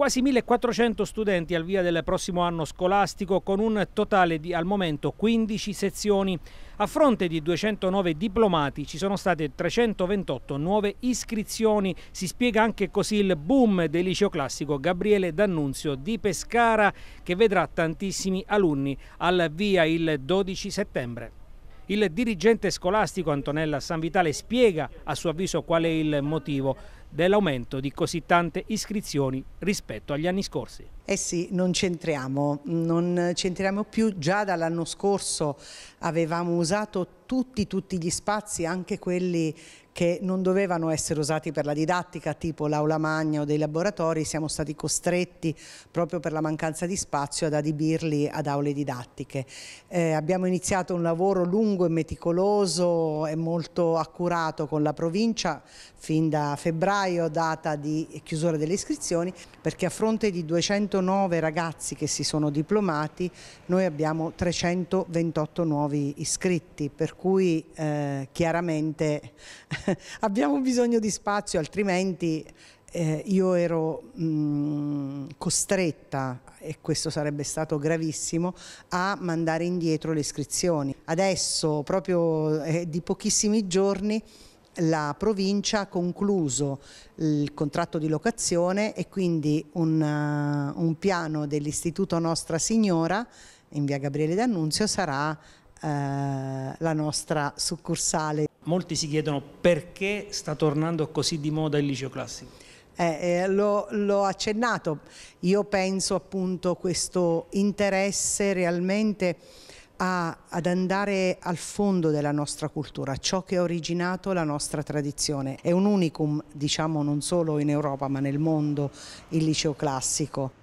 quasi 1400 studenti al via del prossimo anno scolastico con un totale di al momento 15 sezioni. A fronte di 209 diplomati ci sono state 328 nuove iscrizioni. Si spiega anche così il boom del liceo classico Gabriele D'Annunzio di Pescara che vedrà tantissimi alunni al via il 12 settembre. Il dirigente scolastico Antonella Sanvitale spiega a suo avviso qual è il motivo dell'aumento di così tante iscrizioni rispetto agli anni scorsi. Eh sì, non centriamo, non centriamo più, già dall'anno scorso avevamo usato tutti, tutti gli spazi, anche quelli che non dovevano essere usati per la didattica, tipo l'aula magna o dei laboratori, siamo stati costretti proprio per la mancanza di spazio ad adibirli ad aule didattiche. Eh, abbiamo iniziato un lavoro lungo e meticoloso e molto accurato con la provincia fin da febbraio, data di chiusura delle iscrizioni, perché a fronte di 209 ragazzi che si sono diplomati, noi abbiamo 328 nuovi iscritti, per cui eh, chiaramente abbiamo bisogno di spazio, altrimenti eh, io ero mh, mm, costretta, e questo sarebbe stato gravissimo, a mandare indietro le iscrizioni. Adesso, proprio eh, di pochissimi giorni, la provincia ha concluso il contratto di locazione e quindi un, uh, un piano dell'Istituto Nostra Signora in via Gabriele D'Annunzio sarà uh, la nostra succursale molti si chiedono perché sta tornando così di moda il liceo classico. Eh, eh, l'ho, accennato, io penso appunto questo interesse realmente a, ad andare al fondo della nostra cultura, ciò che ha originato la nostra tradizione. È un unicum, diciamo, non solo in Europa ma nel mondo, il liceo classico.